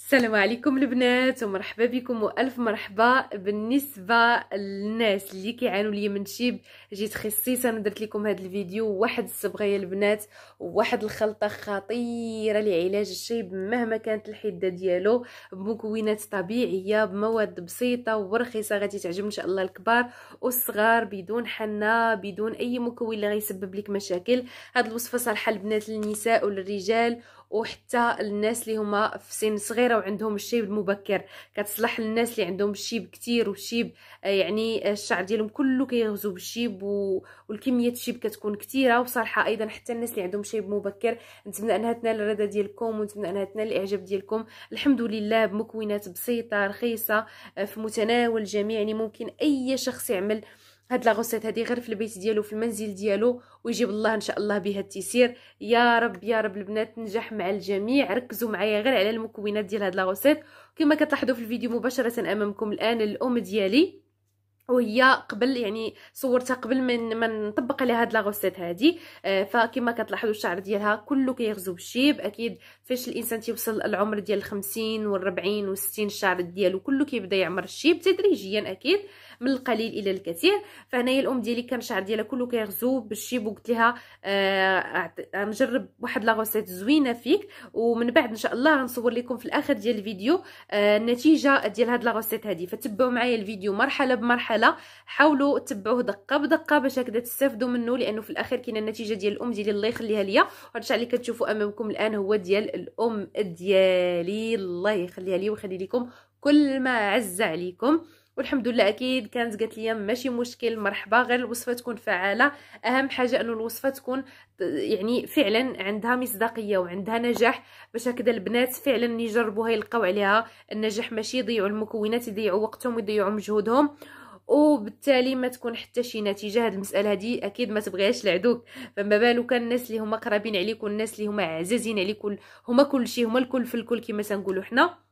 السلام عليكم البنات ومرحبا بكم والف مرحبا بالنسبه للناس اللي كيعانوا لي من شيب جيت خصيصا درت لكم هذا الفيديو واحد الصبغيه البنات وواحد الخلطه خطيره لعلاج الشيب مهما كانت الحده ديالو بمكونات طبيعيه بمواد بسيطه ورخيصه غادي تعجب ان شاء الله الكبار والصغار بدون حنه بدون اي مكون اللي غيسبب لك مشاكل هذه الوصفه صالحه البنات للنساء وللرجال وحتى الناس اللي هما في سن صغيره وعندهم الشيب المبكر كتصلح للناس اللي عندهم الشيب كتير وشيب آه، يعني آه، الشعر ديالهم كله كيغزو بالشيب والكميه الشيب كتكون كتيره وصراحه ايضا حتى الناس اللي عندهم شيب مبكر نتمنى انها تنال الرضا ديالكم ونتمنى انها تنال الاعجاب ديالكم الحمد لله بمكونات بسيطه رخيصه آه، في متناول الجميع يعني ممكن اي شخص يعمل هاد غوسيت هادي غير في البيت ديالو في المنزل ديالو ويجيب الله ان شاء الله بها التيسير يا رب يا رب البنات تنجح مع الجميع ركزوا معايا غير على المكونات ديال هاد غوسيت كما كتلاحظوا في الفيديو مباشره امامكم الان الام ديالي وهي قبل يعني صورتها قبل من ما نطبق عليها هاد غوسيت هادي آه فكما كتلاحظوا الشعر ديالها كله كيغزو بالشيب اكيد فاش الانسان تيوصل العمر ديال 50 وال40 وال60 الشعر ديالو كله كيبدا يعمر الشيب تدريجيا اكيد من القليل الى الكثير فهنايا الام ديالي كان الشعر ديالها كله كيغزو بالشيب وقلت لها آه نجرب واحد لا زوينه فيك ومن بعد ان شاء الله غنصور لكم في الاخر ديال الفيديو آه النتيجه ديال هاد لا غوسيت هادي فتبعوا معايا الفيديو مرحله بمرحله حاولوا تبعوه دقه بدقه باش هكذا تستافدوا منه لانه في الاخر كاينه النتيجه ديال الام ديالي الله يخليها ليا وهذا الشعر اللي كتشوفوا امامكم الان هو ديال الام ديالي الله يخليها لي ويخلي لكم كل ما عز عليكم والحمد لله اكيد كانت قالت لي ماشي مشكل مرحبا غير الوصفه تكون فعاله اهم حاجه انه الوصفه تكون يعني فعلا عندها مصداقيه وعندها نجاح باش هكذا البنات فعلا يجربوها يلقاو عليها النجاح ماشي يضيعوا المكونات يضيعوا وقتهم ويضيعوا مجهودهم وبالتالي ما تكون حتى شي نتيجه هذه المساله هذه اكيد ما تبغيهاش لعدوك فما بالو كان الناس اللي هما قرابين عليك والناس اللي هما عزازين عليك هما كلشي هما الكل في الكل كما تنقولوا حنا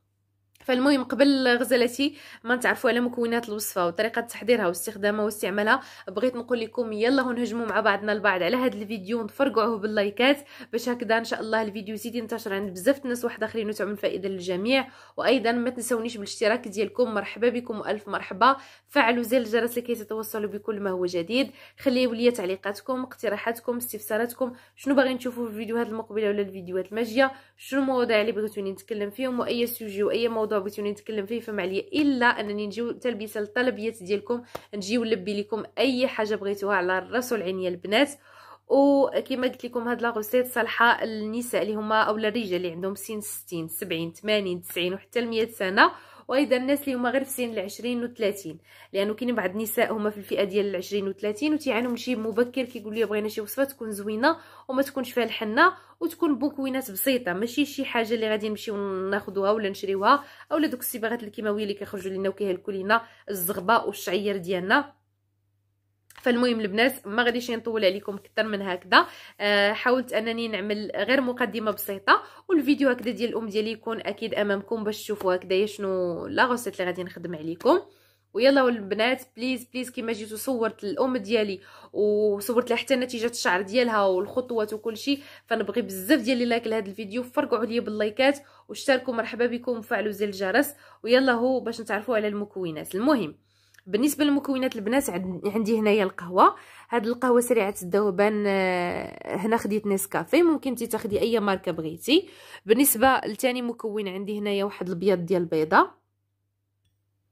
فالمهم قبل غزلتي ما نتعرفوا على مكونات الوصفه وطريقه تحضيرها واستخدامها واستعمالها بغيت نقول لكم يلا نهجموا مع بعضنا البعض على هذا الفيديو ونفرقعوه باللايكات باش هكذا ان شاء الله الفيديو يزيد ينتشر عند بزاف ناس واحد اخرين وتعمل فائده للجميع وايضا ما تنسونيش بالاشتراك ديالكم مرحبا بكم والف مرحبا فعلوا زر الجرس لكي تتوصلوا بكل ما هو جديد خليوا لي تعليقاتكم اقتراحاتكم استفساراتكم شنو باغي نشوفوا في الفيديوهات المقبله ولا الفيديوهات الماجيه شنو المواضيع اللي بغيتوني نتكلم فيهم واي سوجي واي موضوع موضوع بغيتوني نتكلم فيه فما عليا الا انني نجيو تلبيس الطلبيات ديالكم نجيو نلبي لكم اي حاجه بغيتوها على الراس والعين يا البنات وكما قلت لكم هاد لا غوسيت صالحه للنساء اللي هما اولا الرجال اللي عندهم سن 60 70 80 90 وحتى 100 سنه وايضا الناس اللي هما غير في سن العشرين والثلاثين لانه كاين بعض النساء هما في الفئه ديال العشرين والثلاثين وتيعانوا من شي مبكر كيقول لي بغينا شي وصفه تكون زوينه وما تكونش فيها الحنه وتكون بوكوينات بسيطه ماشي شي حاجه اللي غادي نمشيو ناخذوها ولا نشريوها اولا دوك الصباغات الكيماويه اللي كيخرجوا لنا وكيهلكوا لينا الزغبه والشعير ديالنا فالمهم البنات ما غاديش نطول عليكم اكثر من هكذا آه حاولت انني نعمل غير مقدمه بسيطه والفيديو هكذا ديال الام ديالي يكون اكيد امامكم باش تشوفوا هكذا شنو لا غوسيت اللي غادي نخدم عليكم ويلا البنات بليز بليز كيما جيت صورت الام ديالي وصورت لها حتى نتيجه الشعر ديالها والخطوات وكل شيء فنبغي بزاف ديال اللايك لهذا الفيديو فرقعوا ليا باللايكات واشتركوا مرحبا بكم وفعلوا زر الجرس ويلا هو باش نتعرفوا على المكونات المهم بالنسبه للمكونات البنات عندي هنايا القهوه هاد القهوه سريعه الذوبان آه، هنا خديت نيسكافي ممكن انت تاخدي اي ماركه بغيتي بالنسبه لثاني مكون عندي هنايا واحد الابيض ديال البيضه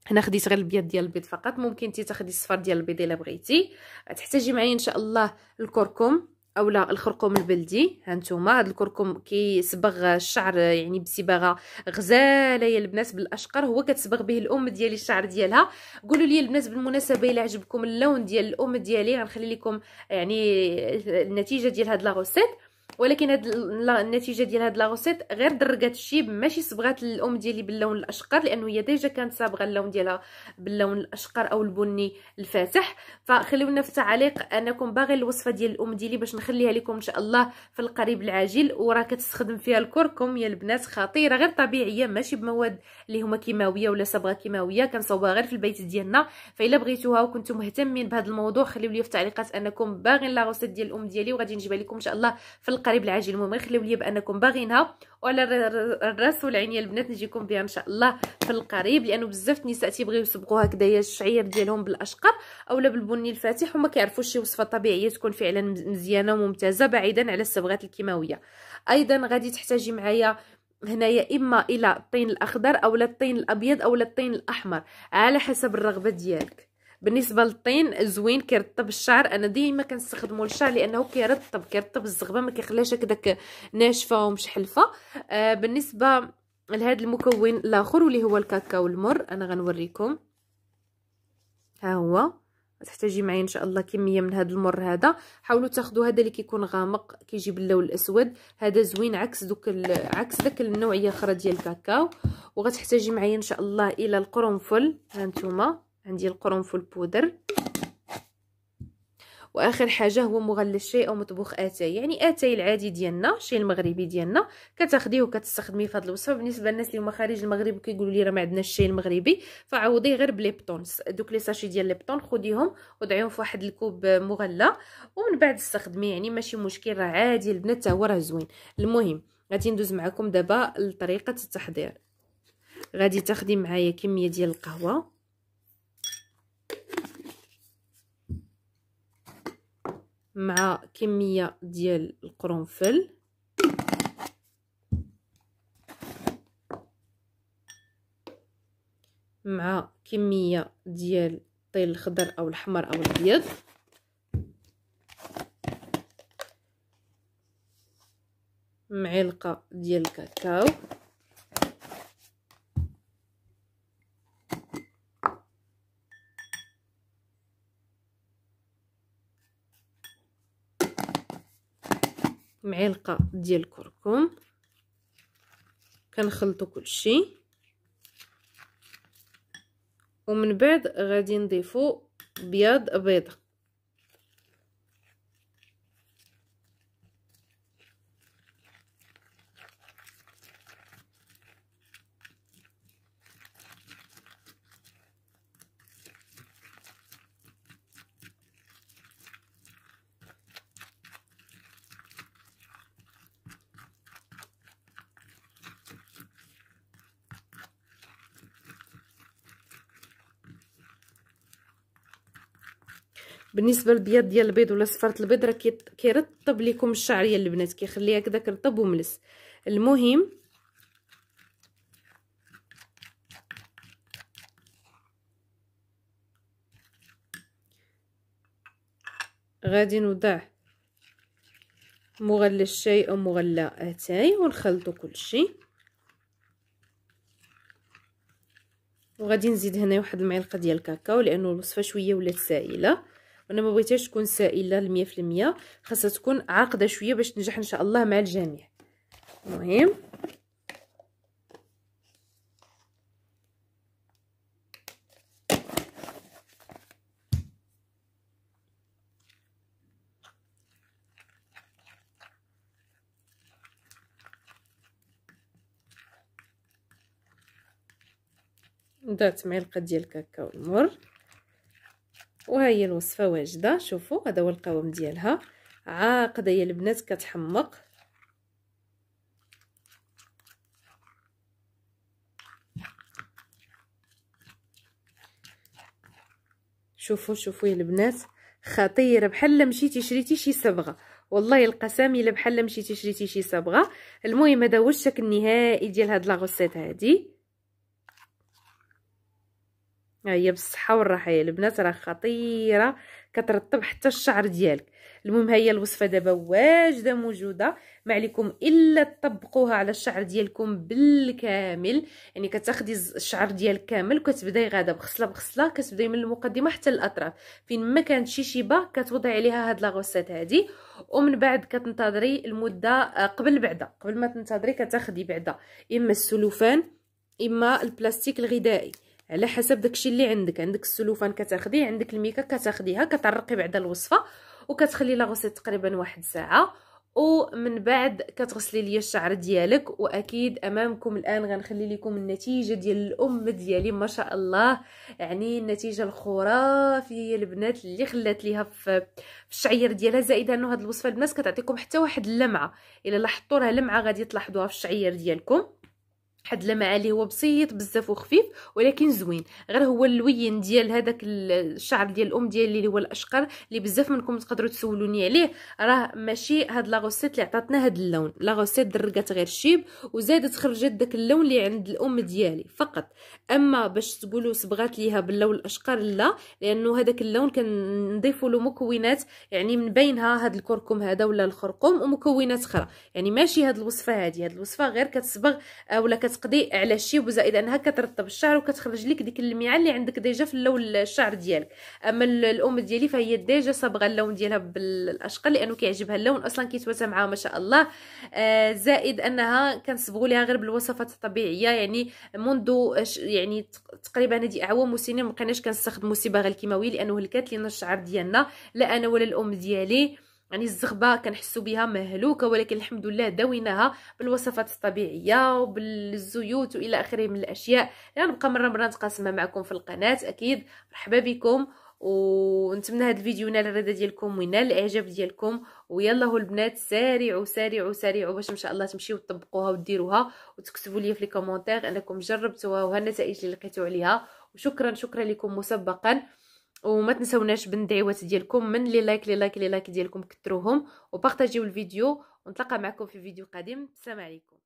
هنا خديت غير البيض ديال البيض فقط ممكن انت تاخدي الصفر ديال البيض الا بغيتي غتحتاجي معايا ان شاء الله الكركم اولا الخرقوم البلدي هانتوما هاد الكركم كيصبغ الشعر يعني بصباغه غزاله يا البنات بالاشقر هو كتصبغ به الام ديالي الشعر ديالها قولوا لي البنات بالمناسبه الا عجبكم اللون ديال الام ديالي غنخلي لكم يعني النتيجه ديال هاد لا ولكن هاد النتيجه ديال هاد لا غوسيت غير درقات الشيب ماشي صبغات الام ديالي باللون الاشقر لانه هي ديجا كانت صابغه اللون ديالها باللون الاشقر او البني الفاتح فخليونا في التعليق انكم باغي الوصفه ديال الام ديالي باش نخليها لكم ان شاء الله في القريب العاجل وراه كتستخدم فيها الكركم يا البنات خطيره غير طبيعيه ماشي بمواد اللي هما كيماويه ولا صبغه كيماويه كنصوبها غير في البيت ديالنا فالا بغيتوها وكنتم مهتمين بهذا الموضوع خليو لي في التعليقات انكم باغين لا غوسيت ديال الام ديالي وغادي نجيبها لكم ان شاء الله في القريب العاجل المهم خليو لي بانكم باغينها وعلى الراس والعينيه البنات نجيكم بها ان شاء الله في القريب لانه بزاف النساء تيبغيو يصبغوا هكذايا الشعير ديالهم بالاشقر اولا بالبني الفاتح وما كيعرفوش شي وصفه طبيعيه تكون فعلا مزيانه وممتازه بعيدا على الصبغات الكيماويه ايضا غادي تحتاجي معايا هنايا اما الى الطين الاخضر اولا الطين الابيض اولا الطين الاحمر على حسب الرغبه ديالك بالنسبه للطين زوين كيرطب الشعر انا ديما كنستخدمه للشعر لانه كيرطب كيرطب الزغبه ما كيخليهاش هكداك ناشفه ومشحلفه آه بالنسبه لهذا المكون الاخر واللي هو الكاكاو المر انا غنوريكم ها هو تحتاجي معايا ان شاء الله كميه من هذا المر هذا حاولوا تاخذوا هذا اللي كيكون غامق كيجي باللون الاسود هذا زوين عكس دوك عكس داك النوعيه اخرى ديال الكاكاو وغتحتاجي معايا ان شاء الله الى القرنفل ها نتوما عندي القرنفل بودر واخر حاجه هو مغلي الشاي او مطبوخ اتاي يعني اتاي العادي ديالنا الشاي المغربي ديالنا كتاخديه وكتستخدميه في هذه الوصفه بالنسبه للناس اللي هما خارج المغرب وكيقولوا لي راه ما عندناش الشاي المغربي فعوضيه غير بليبتون دوك لي ساشي ديال ليبتون خديهم وضعيهم في واحد الكوب مغلى ومن بعد استخدميه يعني ماشي مشكل راه عادي البنات حتى هو راه زوين المهم غادي ندوز معكم دابا لطريقه التحضير غادي تاخدي معايا كميه ديال القهوه مع كميه ديال القرنفل مع كميه ديال الطين الخضر او الاحمر او الابيض معلقه ديال الكاكاو معلقه ديال الكركم كنخلطو كلشي ومن بعد غادي نضيفو بياض بيضه بالنسبه للبياض ديال البيض ولا صفرة البيض راه كيرطب لكم الشعريه البنات كيخليها هكذا كرطب وملس المهم غادي نوضع مغلى الشاي او مغلى اتاي ونخلطو كلشي وغادي نزيد هنا واحد المعلقه ديال الكاكاو لانه الوصفه شويه ولات سائله وانا ما بغيتهاش تكون سائله 100% خاصها تكون عاقده شويه باش تنجح ان شاء الله مع الجميع المهم درت معلقه ديال الكاكاو المر وها هي الوصفه واجده شوفوا هذا هو القوام ديالها عاقده يا البنات كتحمق شوفوا شوفوا يا البنات خطيره بحال مشيتي شريتي شي صبغه والله القسم الا بحال مشيتي شريتي شي صبغه المهم هذا هو الشكل النهائي ديال هاد لاغوسيت هادي هي بالصحه والراحه يا البنات راه خطيره كترطب حتى الشعر ديالك المهم هي الوصفه دابا واجده موجوده ما عليكم الا تطبقوها على الشعر ديالكم بالكامل يعني كتاخدي الشعر ديالك كامل وكتبداي غاده بغسله بغسله كتبداي من المقدمه حتى الاطراف فين ما كانت شي شيبه كتوضعي عليها هاد لاغوسات هادي ومن بعد كتنتظري المده آه، قبل بعدا قبل ما تنتظري كتاخدي بعدا اما السلوفان اما البلاستيك الغذائي على حسب داكشي اللي عندك عندك السلوفان كتاخديه عندك الميكا كتاخديها كترقي بعد الوصفه وكتخلي لا تقريبا واحد ساعه ومن بعد كتغسلي ليا الشعر ديالك واكيد امامكم الان غنخلي لكم النتيجه ديال الام ديالي ما شاء الله يعني النتيجه الخرافيه البنات اللي خلات ليها في الشعير ديالها زائد انه هذه الوصفه البنات كتعطيكم حتى واحد اللمعه الا لاحظتوا راه لمعه غادي تلاحظوها في الشعير ديالكم حد لمع عليه هو بسيط بزاف وخفيف ولكن زوين غير هو اللوين ديال هذاك الشعر ديال الام ديالي اللي هو الاشقر اللي بزاف منكم تقدروا تسولوني عليه راه ماشي هاد لاغوسيت اللي عطاتنا هاد اللون لاغوسيت دركات غير شيب وزادت خرجت داك اللون اللي عند الام ديالي فقط اما باش تقولوا صبغات ليها باللون الاشقر لا لانه هذاك اللون كنضيفوا له مكونات يعني من بينها هاد الكركم هذا ولا الخرقوم ومكونات اخرى يعني ماشي هاد الوصفه هذه هاد الوصفه غير كتصبغ ولا كت كتقضي على الشيب وزائد انها كترطب الشعر وكتخرج لك ديك الميعه اللي عندك ديجا في اللون الشعر ديالك اما الام ديالي فهي ديجا صبغه اللون ديالها بالاشقر لانه كيعجبها اللون اصلا كيتواتى معاها ما شاء الله آه، زائد انها كنصبغوا ليها غير بالوصفات الطبيعيه يعني منذ يعني تقريبا هذه اعوام وسنين ما بقيناش كنستخدموا الصباغه الكيماويه لانه هلكات لينا الشعر ديالنا لا انا ولا الام ديالي يعني الزغبه كنحسوا بها مهلوكه ولكن الحمد لله داويناها بالوصفات الطبيعيه وبالزيوت والى اخره من الاشياء غنبقى يعني مره مره نتقاسمها معكم في القناه اكيد مرحبا بكم ونتمنى هذا الفيديو ينال الرضا ديالكم وينال الاعجاب ديالكم ويلا هو البنات سارعوا سارعوا سارعوا باش ان شاء الله تمشيو تطبقوها وديروها وتكتبوا لي في لي كومونتير انكم جربتوها وها النتائج اللي لقيتو عليها وشكرا شكرا لكم مسبقا وما تنسوناش بالدعوات ديالكم من لي لايك لي لايك لي لايك ديالكم كثروهم وبارطاجيو الفيديو ونتلاقى معكم في فيديو قادم السلام عليكم